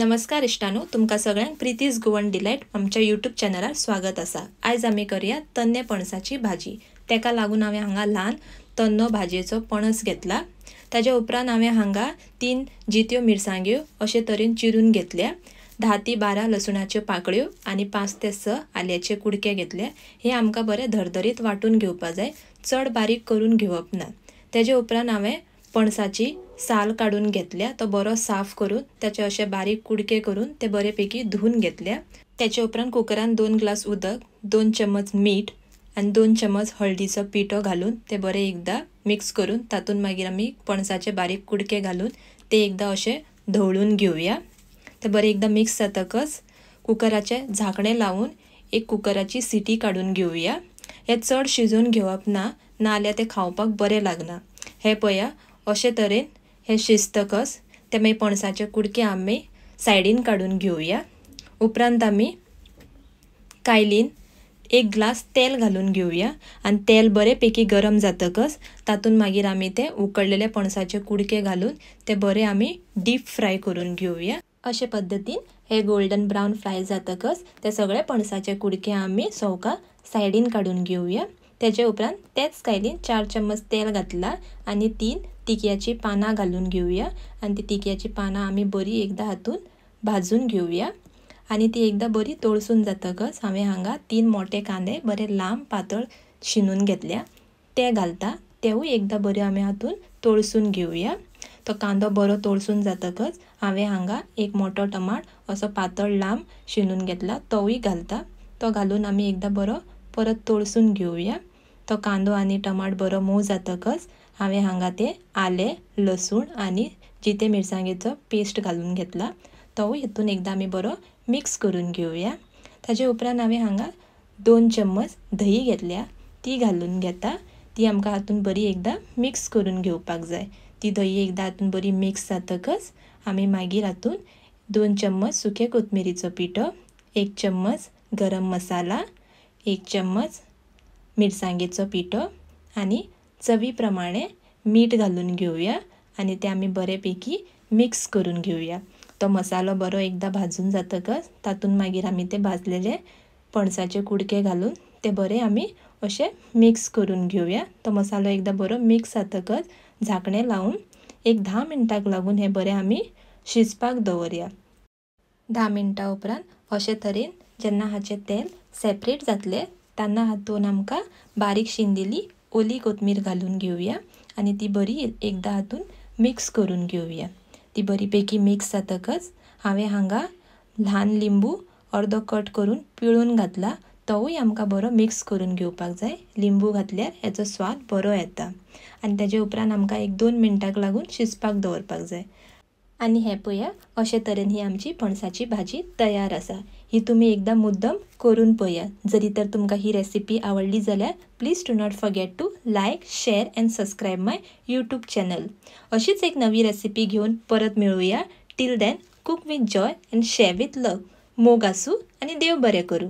नमस्कार इष्टानू तुमकां सगळ्यांक प्रितीज गोवन डिलायट आमच्या युट्यूब चॅनलार स्वागत आसा आयज आमी करया तन्ने पणसाची भाजी तेका लागून हांवें हांगा ल्हान तन्नो भाजयेचो पणस घेतला ताज्या उपरांत हांवें हांगा तीन जित्यो मिरसांग्यो अशे तरेन चिरून घेतल्या धा ती बारा लसुणाच्यो पाकळ्यो आनी पांच ते स आल्याचे कुडके घेतले हे आमकां बरें धरधरीत वांटून घेवपाक जाय चड बारीक करून घेवप ना तेजे उपरांत हांवें पणसाची साल काढून घेतल्या तो बरो साफ करून त्याचे असे बारीक कुडके करून ते बरेपैकी धुवून घेतल्या त्याच्या उपरांत कुकरान दोन ग्लास उदक दोन चमच मीठ आणि दोन चमच हळदीचं पिठो घालून ते बरे एकदा मिक्स करून तातून मागीर आमी पणसाचे बारीक कुडके घालून ते एकदा असे धवळून घेऊया ते बरे एकदा मिक्स जातकच कुकराचे झाकणे लावून एक कुकराची सिटी काढून घेऊया हे चढ शिजून घेवप ना नाल्या ते खावपाक बरे लागना हे पया अशे तरेन हे शिस्तकस ते मागीर पणसाचे कुडके आमी सायडीन काडून घेवया उपरांत आमी कायलीन एक ग्लास तेल घालून घेवया आनी तेल बरे पैकी गरम जातकच तातूंत मागीर आमी ते उकडलेले पणसाचे कुडके घालून ते बरे आमी डीप फ्राय करून घेवया अशे पद्दतीन हे गोल्डन ब्रावन फ्राय जातकच ते सगळे पणसाचे कुडके आमी सवका सायडीन काडून घेवया त्याच्या उपरांत तेच कायलीन चार चम्मच तेल घातला आनी तीन तिक्याची पानं घालून घेऊया आणि ती तिक्याची पानं आम्ही बरी एकदा हातून भाजून घेऊया आणि ती एकदा बरी तळसून जातकच हांवें हांगा तीन मोठे कांदे बरे लांब पातळ शिनून घेतल्या ते घालता तेवूय एकदा बरे आमी हातून तळसून घेऊया तो कांदो बरो तळसून जातकच हांवें हांगा एक मोठो टमाट असो पातळ लांब शिनून घेतला तोवूय घालता तो घालून आमी एकदा बरो परत तळसून घेवया तो कांदो आणि टमाट बरो मऊ जातकच हांवें हांगा ते आले लसूण आणि जिते मिरसांगेचो पेस्ट घालून घेतला तो हातून एकदा आमी बरो मिक्स करून घेऊया ताजे उपरांत हांवें हांगा दोन चम्मच दही घेतल्या ती घालून घेता ती आमकां हातून बरी एकदा मिक्स करून घेवपाक जाय ती दही एकदा हातून बरी मिक्स जातकच आम्ही मागीर हातून दोन चम्मच सुके कोथमिरीचो पिठो एक चम्मच गरम मसाला एक चम्मच मिरसांगेचं पिठो आणि चवीप्रमाणे मीठ घालून घेऊया आणि ते आम्ही बरेपैकी मिक्स करून घेऊया तो मसालो बरो एकदा भाजून जातकच तातून मागीर आमी ते भाजलेले पणसाचे कुडके घालून ते बरे आम्ही असे मिक्स करून घेऊया तो मसालो एकदा बरो मिक्स जातकच झाकणे लावून एक दहा मिनटाक लागून हे बरे आम्ही शिजपाक दवरया धा मिनटां उपरांत अशे तरेन जेन्ना हाचे तेल सेपरेट जातले त्यांना हातून आमकां बारीक शिंदेली ओली कोथमीर घालून घेऊया आणि ती बरी एकदा हातून मिक्स करून घेऊया ती बरी मिक्स जातकच हांवें हांगा ल्हान लिंबू अर्दो कट करून पिळून घातला तोवूय आमकां बरो मिक्स करून घेवपाक जाय लिंबू घातल्यार हेचो स्वाद बरो येता आनी ताजे उपरांत आमकां एक दोन मिनटांक लागून शिजपाक दवरपाक जाय आणि हे पळया अशे तरेन ही आमची पणसाची भाजी तयार असा ही तुम्ही एकदा मुद्दम करून पळयात जरी तर तुमका ही रेसिपी आवडली जाल्यार please do not forget to like share and subscribe my YouTube channel अशीच एक नवी रेसिपी घेऊन परत मिळूया till then cook with joy and share with love मोग आसूं आनी देव बरे करू